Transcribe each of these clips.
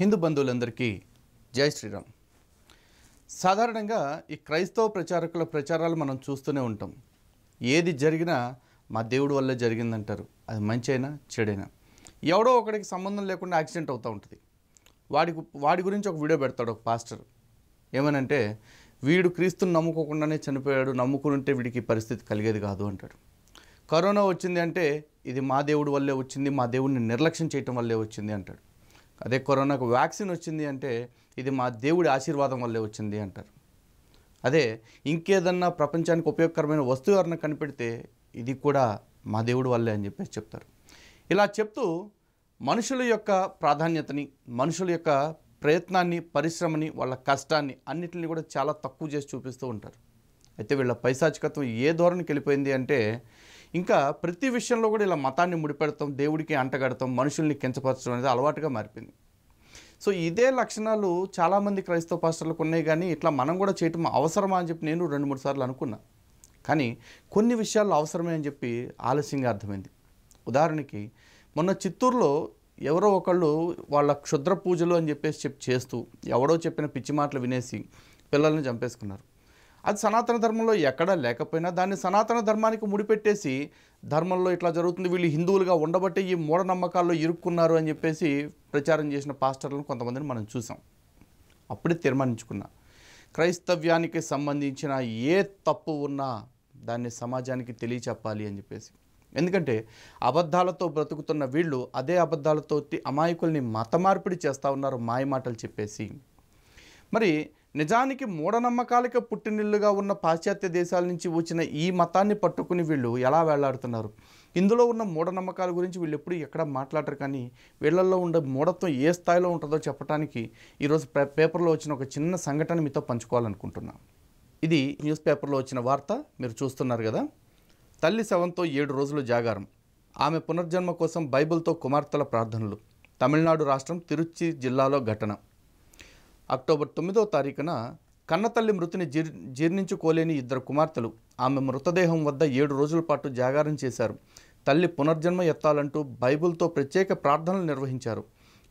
హిందూ బంధువులందరికీ జై శ్రీరామ్ సాధారణంగా ఈ క్రైస్తవ ప్రచారకుల ప్రచారాలు మనం చూస్తూనే ఉంటాం ఏది జరిగినా మా దేవుడు వల్ల జరిగిందంటారు అది మంచి అయినా చెడైనా ఎవడో ఒకడికి సంబంధం లేకుండా యాక్సిడెంట్ అవుతూ ఉంటుంది వాడి వాడి గురించి ఒక వీడియో పెడతాడు ఒక పాస్టర్ ఏమనంటే వీడు క్రీస్తుని నమ్ముకోకుండానే చనిపోయాడు నమ్ముకుని ఉంటే వీడికి పరిస్థితి కలిగేది కాదు అంటాడు కరోనా వచ్చింది అంటే ఇది మా దేవుడి వల్లే వచ్చింది మా దేవుడిని నిర్లక్ష్యం చేయటం వల్లే వచ్చింది అంటాడు అదే కరోనాకు వ్యాక్సిన్ వచ్చింది అంటే ఇది మా దేవుడి ఆశీర్వాదం వల్లే వచ్చింది అంటారు అదే ఇంకేదన్నా ప్రపంచానికి ఉపయోగకరమైన వస్తువు ఎవరన్నా కనిపెడితే ఇది కూడా మా దేవుడి వల్లే అని చెప్పేసి చెప్తారు ఇలా చెప్తూ మనుషుల యొక్క ప్రాధాన్యతని మనుషుల యొక్క ప్రయత్నాన్ని పరిశ్రమని వాళ్ళ కష్టాన్ని అన్నిటిని కూడా చాలా తక్కువ చేసి చూపిస్తూ ఉంటారు అయితే వీళ్ళ పైశాచికత్వం ఏ ధోరణికి వెళ్ళిపోయింది అంటే ఇంకా ప్రతి విషయంలో కూడా ఇలా మతాన్ని ముడిపెడతాం దేవుడికి అంటగడతాం మనుషుల్ని కించపరచడం అనేది అలవాటుగా మారిపోయింది సో ఇదే లక్షణాలు చాలామంది క్రైస్తవ పాస్టర్లకు ఉన్నాయి కానీ ఇట్లా మనం కూడా చేయటం అవసరమా అని చెప్పి నేను రెండు మూడు సార్లు అనుకున్నా కానీ కొన్ని విషయాలు అవసరమే అని చెప్పి ఆలస్యంగా అర్థమైంది ఉదాహరణకి మొన్న చిత్తూరులో ఎవరో ఒకళ్ళు వాళ్ళ క్షుద్ర పూజలు అని చెప్పేసి చెప్పి చేస్తూ ఎవడో చెప్పిన పిచ్చి మాటలు వినేసి పిల్లల్ని చంపేసుకున్నారు అది సనాతన ధర్మంలో ఎక్కడా లేకపోయినా దాన్ని సనాతన ధర్మానికి ముడిపెట్టేసి ధర్మంలో ఇట్లా జరుగుతుంది వీళ్ళు హిందువులుగా ఉండబట్టే ఈ మూఢనమ్మకాల్లో ఇరుక్కున్నారు అని చెప్పేసి ప్రచారం చేసిన పాస్టర్లను కొంతమందిని మనం చూసాం అప్పుడే తీర్మానించుకున్నా క్రైస్తవ్యానికి సంబంధించిన ఏ తప్పు ఉన్నా దాన్ని సమాజానికి తెలియచెప్పాలి అని చెప్పేసి ఎందుకంటే అబద్ధాలతో బ్రతుకుతున్న వీళ్ళు అదే అబద్ధాలతో అమాయకుల్ని మార్పిడి చేస్తూ ఉన్నారు మాయమాటలు చెప్పేసి మరి నిజానికి మూఢనమ్మకాలకే పుట్టినిల్లుగా ఉన్న పాశ్చాత్య దేశాల నుంచి వచ్చిన ఈ మతాన్ని పట్టుకుని వీళ్ళు ఎలా వేలాడుతున్నారు ఇందులో ఉన్న మూఢనమ్మకాల గురించి వీళ్ళు ఎప్పుడు ఎక్కడ మాట్లాడరు కానీ వీళ్ళల్లో ఉండే మూఢత్వం ఏ స్థాయిలో ఉంటుందో చెప్పడానికి ఈరోజు పేపర్లో వచ్చిన ఒక చిన్న సంఘటన మీతో పంచుకోవాలనుకుంటున్నాను ఇది న్యూస్ పేపర్లో వచ్చిన వార్త మీరు చూస్తున్నారు కదా తల్లి శవంతో ఏడు రోజులు జాగారం ఆమె పునర్జన్మ కోసం బైబిల్తో కుమార్తెల ప్రార్థనలు తమిళనాడు రాష్ట్రం తిరుచి జిల్లాలో ఘటన అక్టోబర్ తొమ్మిదో తారీఖున కన్నతల్లి మృతిని జీర్ జీర్ణించుకోలేని ఇద్దరు కుమార్తెలు ఆమె మృతదేహం వద్ద ఏడు రోజుల పాటు జాగారం చేశారు తల్లి పునర్జన్మ ఎత్తాలంటూ బైబుల్తో ప్రత్యేక ప్రార్థనలు నిర్వహించారు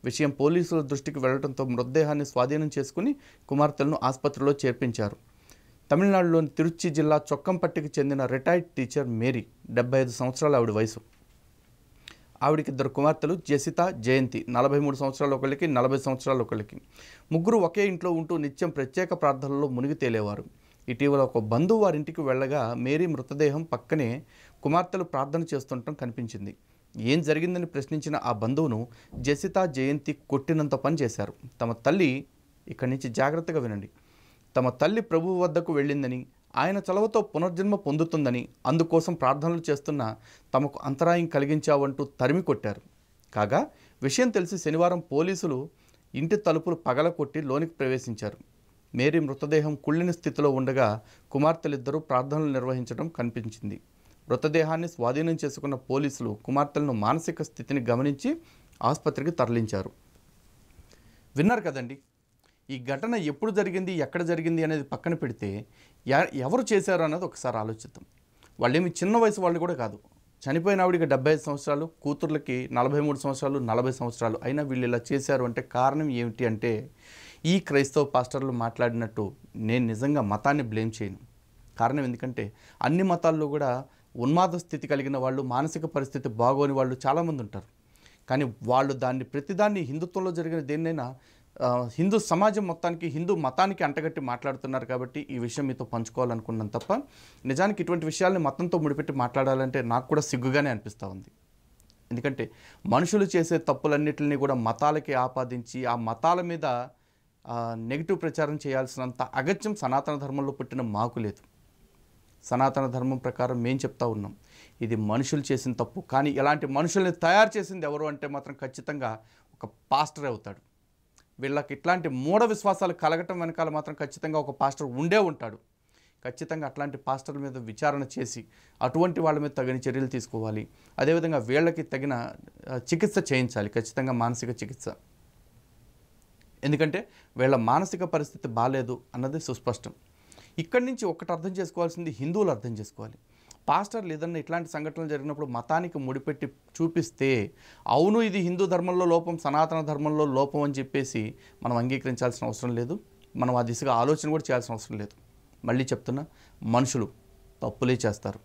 విషయం పోలీసుల దృష్టికి వెళ్లడంతో మృతదేహాన్ని స్వాధీనం చేసుకుని కుమార్తెలను ఆసుపత్రిలో చేర్పించారు తమిళనాడులోని తిరుచి జిల్లా చొక్కంపట్టికి చెందిన రిటైర్డ్ టీచర్ మేరీ డెబ్బై ఐదు సంవత్సరాల ఆవిడ వయసు ఆవిడికి ఇద్దరు కుమార్తెలు జసిత జయంతి నలభై మూడు సంవత్సరాలు ఒకళ్ళకి నలభై సంవత్సరాలు ఒకళ్ళకి ముగ్గురు ఒకే ఇంట్లో ఉంటూ నిత్యం ప్రత్యేక ప్రార్థనలో మునిగి తేలేవారు ఇటీవల ఒక బంధువు వారింటికి వెళ్ళగా మేరీ మృతదేహం పక్కనే కుమార్తెలు ప్రార్థన చేస్తుండటం కనిపించింది ఏం జరిగిందని ప్రశ్నించిన ఆ బంధువును జసిత జయంతి కొట్టినంత పని చేశారు తమ తల్లి ఇక్కడి నుంచి జాగ్రత్తగా వినండి తమ తల్లి ప్రభువు వద్దకు వెళ్ళిందని ఆయన చలవతో పునర్జన్మ పొందుతుందని అందుకోసం ప్రార్థనలు చేస్తున్న తమకు అంతరాయం కలిగించావంటూ తరిమి కొట్టారు కాగా విషయం తెలిసి శనివారం పోలీసులు ఇంటి తలుపులు పగలకొట్టి లోనికి ప్రవేశించారు మేరీ మృతదేహం కుళ్ళిన స్థితిలో ఉండగా కుమార్తెలిద్దరూ ప్రార్థనలు నిర్వహించడం కనిపించింది మృతదేహాన్ని స్వాధీనం చేసుకున్న పోలీసులు కుమార్తెలను మానసిక స్థితిని గమనించి ఆసుపత్రికి తరలించారు విన్నారు కదండి ఈ ఘటన ఎప్పుడు జరిగింది ఎక్కడ జరిగింది అనేది పక్కన పెడితే ఎవరు చేశారు అన్నది ఒకసారి ఆలోచిద్దాం వాళ్ళేమి చిన్న వయసు వాళ్ళు కూడా కాదు చనిపోయిన ఆవిడికి డెబ్బై ఐదు సంవత్సరాలు కూతుర్లకి నలభై మూడు సంవత్సరాలు నలభై సంవత్సరాలు అయినా వీళ్ళు ఇలా చేశారు అంటే కారణం ఏమిటి అంటే ఈ క్రైస్తవ పాస్టర్లు మాట్లాడినట్టు నేను నిజంగా మతాన్ని బ్లేమ్ చేయను కారణం ఎందుకంటే అన్ని మతాల్లో కూడా ఉన్మాద స్థితి కలిగిన వాళ్ళు మానసిక పరిస్థితి బాగోని వాళ్ళు చాలామంది ఉంటారు కానీ వాళ్ళు దాన్ని ప్రతిదాన్ని హిందుత్వంలో జరిగిన దేన్నైనా హిందూ సమాజం మొత్తానికి హిందూ మతానికి అంటగట్టి మాట్లాడుతున్నారు కాబట్టి ఈ విషయం మీతో పంచుకోవాలనుకున్నాను తప్ప నిజానికి ఇటువంటి విషయాల్ని మతంతో ముడిపెట్టి మాట్లాడాలంటే నాకు కూడా సిగ్గుగానే అనిపిస్తూ ఉంది ఎందుకంటే మనుషులు చేసే తప్పులన్నింటినీ కూడా మతాలకి ఆపాదించి ఆ మతాల మీద నెగిటివ్ ప్రచారం చేయాల్సినంత అగత్యం సనాతన ధర్మంలో పుట్టిన మాకు లేదు సనాతన ధర్మం ప్రకారం మేము చెప్తా ఉన్నాం ఇది మనుషులు చేసిన తప్పు కానీ ఇలాంటి మనుషుల్ని తయారు చేసింది ఎవరు అంటే మాత్రం ఖచ్చితంగా ఒక పాస్టర్ అవుతాడు వీళ్ళకి ఇట్లాంటి మూఢ విశ్వాసాలు కలగటం వెనకాల మాత్రం ఖచ్చితంగా ఒక పాస్టర్ ఉండే ఉంటాడు ఖచ్చితంగా అట్లాంటి పాస్టర్ల మీద విచారణ చేసి అటువంటి వాళ్ళ మీద తగిన చర్యలు తీసుకోవాలి అదేవిధంగా వీళ్ళకి తగిన చికిత్స చేయించాలి ఖచ్చితంగా మానసిక చికిత్స ఎందుకంటే వీళ్ళ మానసిక పరిస్థితి బాగాలేదు అన్నది సుస్పష్టం ఇక్కడి నుంచి ఒకటి అర్థం చేసుకోవాల్సింది హిందువులు అర్థం చేసుకోవాలి పాస్టర్లు ఏదన్నా ఇట్లాంటి సంఘటనలు జరిగినప్పుడు మతానికి ముడిపెట్టి చూపిస్తే అవును ఇది హిందూ ధర్మంలో లోపం సనాతన ధర్మంలో లోపం అని చెప్పేసి మనం అంగీకరించాల్సిన అవసరం లేదు మనం ఆ దిశగా ఆలోచన కూడా చేయాల్సిన అవసరం లేదు మళ్ళీ చెప్తున్నా మనుషులు తప్పులే చేస్తారు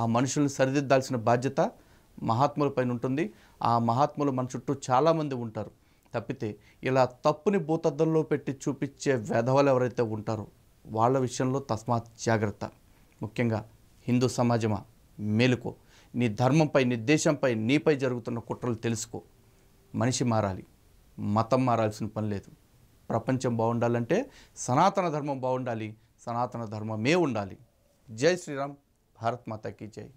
ఆ మనుషులను సరిదిద్దాల్సిన బాధ్యత మహాత్ముల పైన ఉంటుంది ఆ మహాత్ములు మన చుట్టూ చాలామంది ఉంటారు తప్పితే ఇలా తప్పుని భూతద్దంలో పెట్టి చూపించే వెధవలు ఎవరైతే ఉంటారో వాళ్ళ విషయంలో తస్మాత్ జాగ్రత్త ముఖ్యంగా హిందూ సమాజమా మేలుకో నీ ధర్మంపై నీ దేశంపై నీపై జరుగుతున్న కుట్రలు తెలుసుకో మనిషి మారాలి మతం మారాల్సిన పని లేదు ప్రపంచం బాగుండాలంటే సనాతన ధర్మం బాగుండాలి సనాతన ధర్మమే ఉండాలి జై శ్రీరామ్ భారత్ మాతకి జై